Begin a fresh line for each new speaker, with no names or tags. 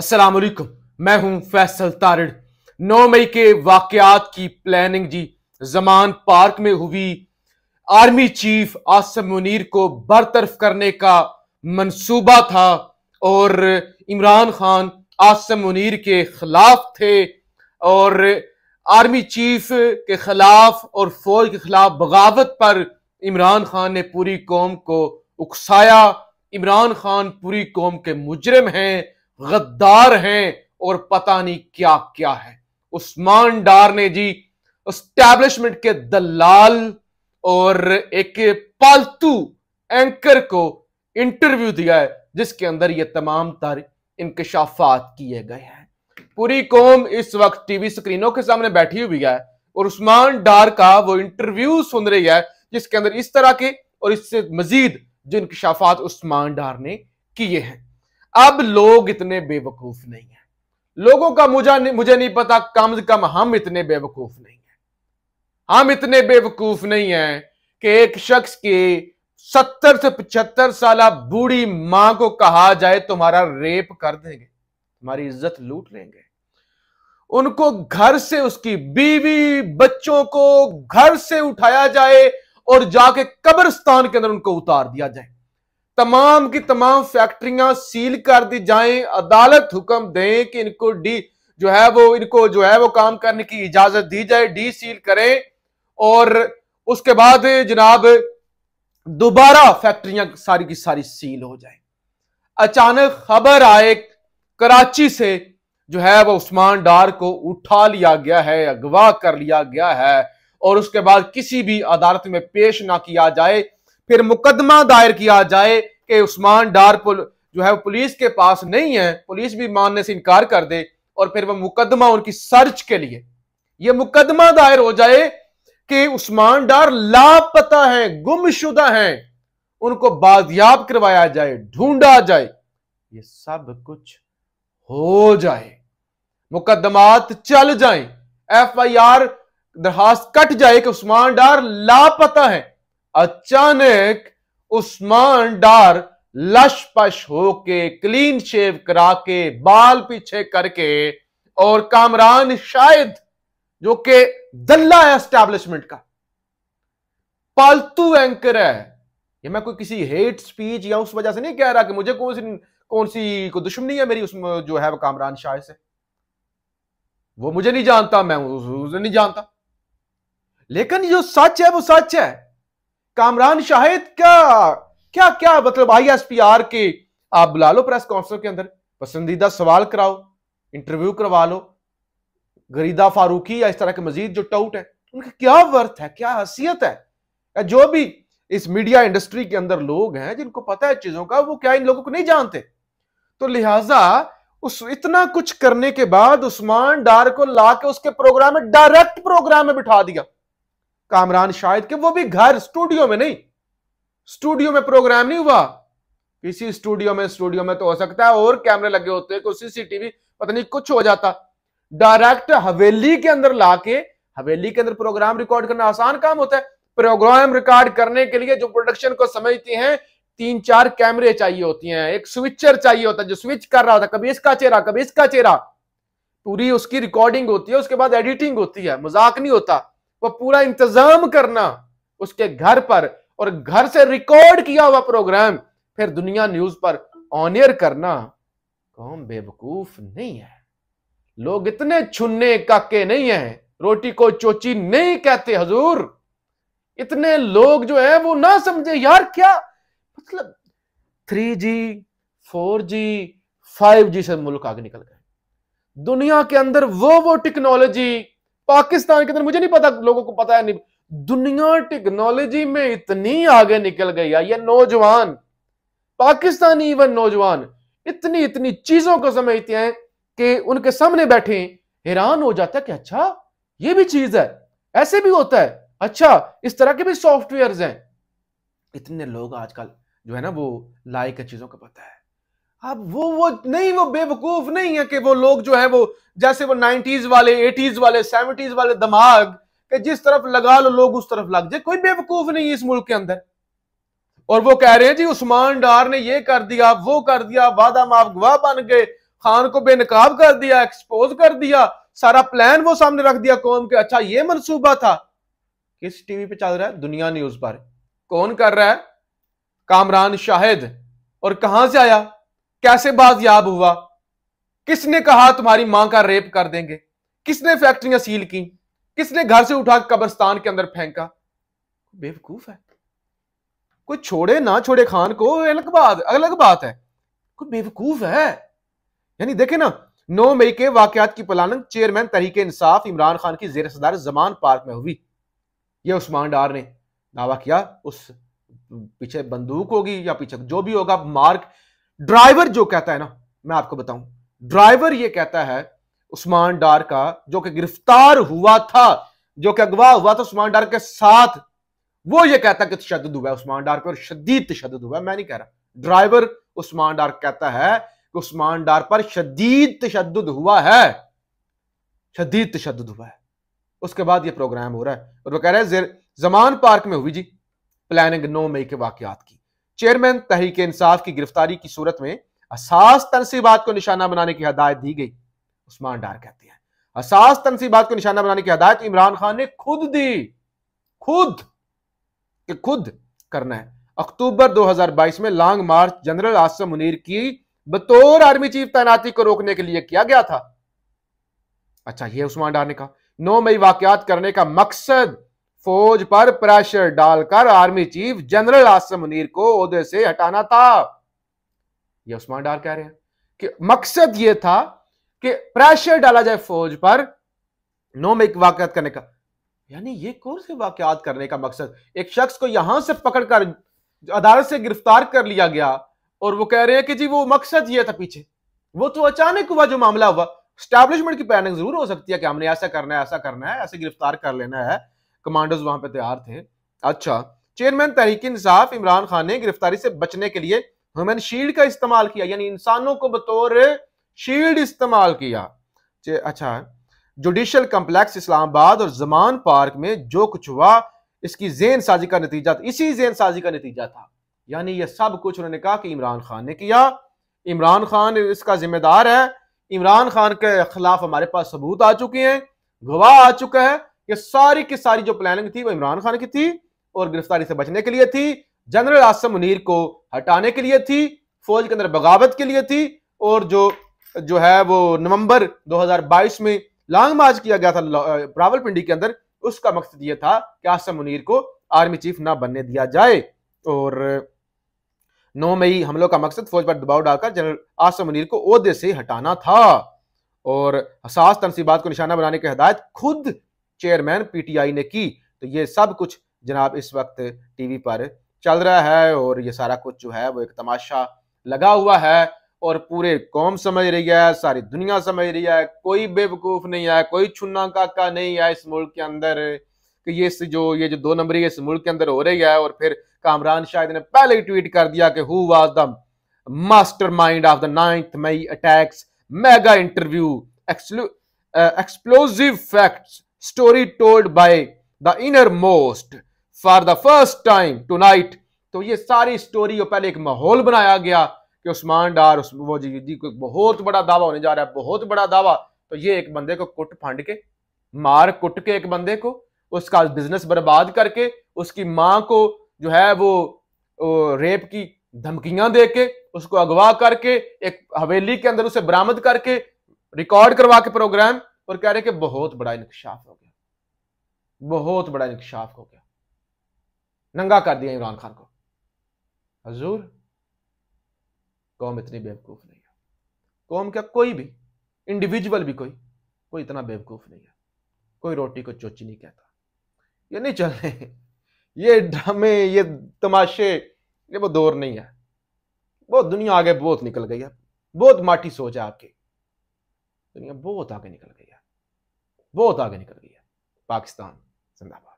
अस्सलाम वालेकुम मैं हूं फैसल तारड़ नौ मई के वाकयात की प्लानिंग जी जमान पार्क में हुई आर्मी चीफ आसम मुनीर को बरतरफ करने का मंसूबा था और इमरान खान आसम मुनीर के खिलाफ थे और आर्मी चीफ के खिलाफ और फौज के खिलाफ बगावत पर इमरान खान ने पूरी कौम को उकसाया इमरान खान पूरी कौम के मुजरम हैं गद्दार हैं और पता नहीं क्या क्या है उस्मान डार ने जी स्टैब्लिशमेंट के दलाल और एक पालतू एंकर को इंटरव्यू दिया है जिसके अंदर ये तमाम तार इंकशाफात किए गए हैं पूरी कौम इस वक्त टीवी स्क्रीनों के सामने बैठी हुई है और उस्मान डार का वो इंटरव्यू सुन रही है जिसके अंदर इस तरह के और इससे मजीद जो इंकशाफात उस्मान डार ने किए हैं अब लोग इतने बेवकूफ नहीं है लोगों का मुझे मुझे नहीं पता कम से कम हम इतने बेवकूफ नहीं है हम इतने बेवकूफ नहीं है कि एक शख्स की सत्तर से पचहत्तर साल बूढ़ी मां को कहा जाए तुम्हारा रेप कर देंगे तुम्हारी इज्जत लूट लेंगे उनको घर से उसकी बीवी बच्चों को घर से उठाया जाए और जाके कब्रस्तान के अंदर उनको उतार दिया जाए तमाम की तमाम फैक्ट्रियां सील कर दी जाएं अदालत हुक्म दें कि इनको डी जो है वो इनको जो है वो काम करने की इजाजत दी जाए डी सील करें और उसके बाद जनाब दोबारा फैक्ट्रियां सारी की सारी सील हो जाए अचानक खबर आए कराची से जो है वो उस्मान डार को उठा लिया गया है अगवा कर लिया गया है और उसके बाद किसी भी अदालत में पेश ना किया जाए फिर मुकदमा दायर किया जाए कि उस्मान डार पुल जो है वो पुलिस के पास नहीं है पुलिस भी मानने से इनकार कर दे और फिर वह मुकदमा उनकी सर्च के लिए यह मुकदमा दायर हो जाए कि उस्मान डार लापता है गुमशुदा है उनको बाजियाब करवाया जाए ढूंढा जाए ये सब कुछ हो जाए मुकदमात चल जाए एफ आई आर दरखास्त कट जाए कि उस्मान डार लापता है अचानक उस्मान डार लश पश होके क्लीन शेव करा के बाल पीछे करके और कामरान शायद जो कि दल्ला है एस्टेब्लिशमेंट का पालतू एंकर है ये मैं कोई किसी हेट स्पीच या उस वजह से नहीं कह रहा कि मुझे कौन सी कौन सी को दुश्मनी है मेरी उसमें जो है वो कामरान शाह से वो मुझे नहीं जानता मैं उसे नहीं जानता लेकिन जो सच है वो सच है कामरान शाहिद का क्या क्या मतलब आई एस पी आर के आप बुला लो प्रेस काउंसिल के अंदर पसंदीदा सवाल कराओ इंटरव्यू करवा लो गरीदा फारूकी या इस तरह के मजीद जो टाउट है उनका क्या वर्थ है क्या हसीियत है या जो भी इस मीडिया इंडस्ट्री के अंदर लोग हैं जिनको पता है चीजों का वो क्या इन लोगों को नहीं जानते तो लिहाजा उस इतना कुछ करने के बाद उस्मान डार को ला के उसके प्रोग्राम में डायरेक्ट प्रोग्राम में बिठा दिया कामरान शाहिद के वो भी घर स्टूडियो में नहीं स्टूडियो में प्रोग्राम नहीं हुआ किसी स्टूडियो में स्टूडियो में तो हो सकता है और कैमरे लगे होते हैं सीसीटीवी पता नहीं कुछ हो जाता डायरेक्ट हवेली के अंदर लाके हवेली के अंदर प्रोग्राम रिकॉर्ड करना आसान काम होता है प्रोग्राम रिकॉर्ड करने के लिए जो प्रोडक्शन को समझती हैं तीन चार कैमरे चाहिए होती हैं एक स्विचर चाहिए होता है जो स्विच कर रहा होता है कभी इसका चेहरा कभी इसका चेहरा पूरी उसकी रिकॉर्डिंग होती है उसके बाद एडिटिंग होती है मजाक नहीं होता वो पूरा इंतजाम करना उसके घर पर और घर से रिकॉर्ड किया हुआ प्रोग्राम फिर दुनिया न्यूज पर ऑनियर करना कौन बेवकूफ नहीं है लोग इतने छुन्ने काके नहीं है रोटी को चोची नहीं कहते हजूर इतने लोग जो है वो ना समझे यार क्या मतलब three G four G five G से मुल्क आगे निकल गए दुनिया के अंदर वो वो टेक्नोलॉजी पाकिस्तान के अंदर मुझे नहीं पता लोगों को पता है नहीं दुनिया टेक्नोलॉजी में इतनी आगे निकल गई है ये नौजवान पाकिस्तानी इवन नौजवान इतनी इतनी चीजों को समझते हैं कि उनके सामने बैठे हैरान हो जाता है कि अच्छा ये भी चीज है ऐसे भी होता है अच्छा इस तरह के भी सॉफ्टवेयर हैं इतने लोग आजकल जो है ना वो लाइक चीजों का पता है अब वो वो नहीं वो बेवकूफ नहीं है कि वो लोग जो है वो जैसे वो नाइनटीज वाले एटीज वाले सेवेंटीज वाले दिमाग के जिस तरफ लगा लो लोग उस तरफ लग जाए कोई बेवकूफ नहीं है इस मुल्क के अंदर और वो कह रहे हैं जी उस्मान डार ने ये कर दिया वो कर दिया वादा माफ गवाह बन गए खान को बेनकाब कर दिया एक्सपोज कर दिया सारा प्लान वो सामने रख दिया कौम के अच्छा ये मनसूबा था किस टीवी पे चल रहा है दुनिया न्यूज पर कौन कर रहा है कामरान शाहिद और कहां से आया कैसे बाजियाब हुआ किसने कहा तुम्हारी मां का रेप कर देंगे किसने फैक्ट्रियां सील की किसने घर से उठा कब्रस्तान के अंदर फेंका बेवकूफ है कोई छोड़े ना छोड़े खान को अलग बात अलग बात है कोई बेवकूफ है यानी देखे ना नौ मई के वाकत की प्लानिंग चेयरमैन तरीके इंसाफ इमरान खान की जेर सदार जमान पार्क में हुई यह उस्मान डार ने दावा किया उस पीछे बंदूक होगी या पीछे जो भी होगा मार्क ड्राइवर जो कहता है ना मैं आपको बताऊं ड्राइवर ये कहता है उस्मान डार का जो कि गिरफ्तार हुआ था जो कि अगवा हुआ था उस्मान डार के साथ वो ये कहता कि तशद हुआ है उस्मान डार पर और शदीद तशद हुआ है मैं नहीं कह रहा ड्राइवर उस्मान डार कहता है कि उस्मान डार पर शदीद तशद हुआ है शदीद तशद हुआ है उसके बाद ये प्रोग्राम हो रहा है और वो कह रहे हैं जमान पार्क में हुई जी प्लानिंग नौ मई के वाकत की चेयरमैन तहरीक इंसाफ की गिरफ्तारी की सूरत में असास तनसीबात को निशाना बनाने की हदायत दी गई उस्मान डार कहते हैं असास तनसीबात को निशाना बनाने की हदायत इमरान खान ने खुद दी खुद कि खुद करना है अक्टूबर 2022 में long march general Asim Munir की बतौर आर्मी चीफ तैनाती को रोकने के लिए किया गया था अच्छा यह उस्मान डार ने कहा नौ मई वाकत करने का मकसद फौज पर प्रेशर डालकर army chief general Asim Munir को उदय से हटाना था यह उस्मान डार कह रहे हैं कि मकसद यह था कि प्रेशर डाला जाए फौज पर नो में वाकत करने का यानी ये कौन से वाकयात करने का मकसद एक शख्स को यहां से पकड़कर अदालत से गिरफ्तार कर लिया गया और वो कह रहे हैं कि जी वो मकसद ये था पीछे वो तो अचानक हुआ जो मामला हुआ स्टैब्लिशमेंट की प्लानिंग जरूर हो सकती है कि हमने ऐसा करना है ऐसा करना है ऐसे गिरफ्तार कर लेना है कमांडर्स वहां पर तैयार थे अच्छा चेयरमैन तहरीक इंसाफ इमरान खान ने गिरफ्तारी से बचने के लिए ह्यूमन शील्ड का इस्तेमाल किया यानी इंसानों को बतौर शील्ड इस्तेमाल किया अच्छा जुडिशल कम्प्लेक्स इस्लामाबाद और जमान पार्क में जो कुछ हुआ इसकी जेन साजी का नतीजा इसी जेन साजी का नतीजा था यानी यह सब कुछ उन्होंने कहा कि इमरान खान ने किया इमरान खान इसका जिम्मेदार है इमरान खान के खिलाफ हमारे पास सबूत आ चुके हैं गवाह आ चुका है ये सारी की सारी जो प्लानिंग थी वो इमरान खान की थी और गिरफ्तारी से बचने के लिए थी जनरल आसम मुनीर को हटाने के लिए थी फौज के अंदर बगावत के लिए थी और जो जो है वो नवंबर 2022 में लॉन्ग मार्च किया गया था रावलपिंडी के अंदर उसका मकसद ये था कि आसम मुनीर को आर्मी चीफ ना बनने दिया जाए और नौ मई हमलों का मकसद फौज पर दबाव डालकर जनरल आसम मुनीर को ओहदे से हटाना था और हसास तनसीबात को निशाना बनाने की हदायत खुद चेयरमैन पीटीआई ने की तो ये सब कुछ जनाब इस वक्त टीवी पर चल रहा है और ये सारा कुछ जो है वो एक तमाशा लगा हुआ है और पूरे कौम समझ रही है सारी दुनिया समझ रही है कोई बेवकूफ़ नहीं है कोई छुना काका नहीं है इस मुल्क के अंदर कि ये इस जो ये जो दो नंबरी इस मुल्क के अंदर हो रही है और फिर कामरान शाहिद ने पहले ही ट्वीट कर दिया कि who was the mastermind of the ninth May attacks mega interview explosive facts story story told by the innermost for the first time tonight तो ये सारी स्टोरी को पहले एक माहौल बनाया गया कि उस्मान डार उस, वो जी जी को बहुत बड़ा दावा होने जा रहा है बहुत बड़ा दावा तो ये एक बंदे को कुट फांड के मार कुट के एक बंदे को उसका बिजनेस बर्बाद करके उसकी माँ को जो है वो रेप की धमकियां देके उसको अगवा करके एक हवेली के अंदर उसे बरामद करके रिकॉर्ड करवा के प्रोग्राम और कह रहे कि बहुत बड़ा इंकशाफ हो गया बहुत बड़ा इंकशाफ हो गया नंगा कर दिया इमरान खान को हजूर कौम इतनी बेवकूफ़ नहीं है कौम क्या कोई भी इंडिविजुअल भी कोई कोई इतना बेवकूफ़ नहीं है कोई रोटी को चोची नहीं कहता ये नहीं चल रहे ये ड्रामे ये तमाशे ये वो दौर नहीं है बहुत दुनिया आगे बहुत निकल गई है बहुत माटी सोच है आपकी दुनिया बहुत आगे निकल गई है बहुत आगे निकल गई है पाकिस्तान जिंदाबाद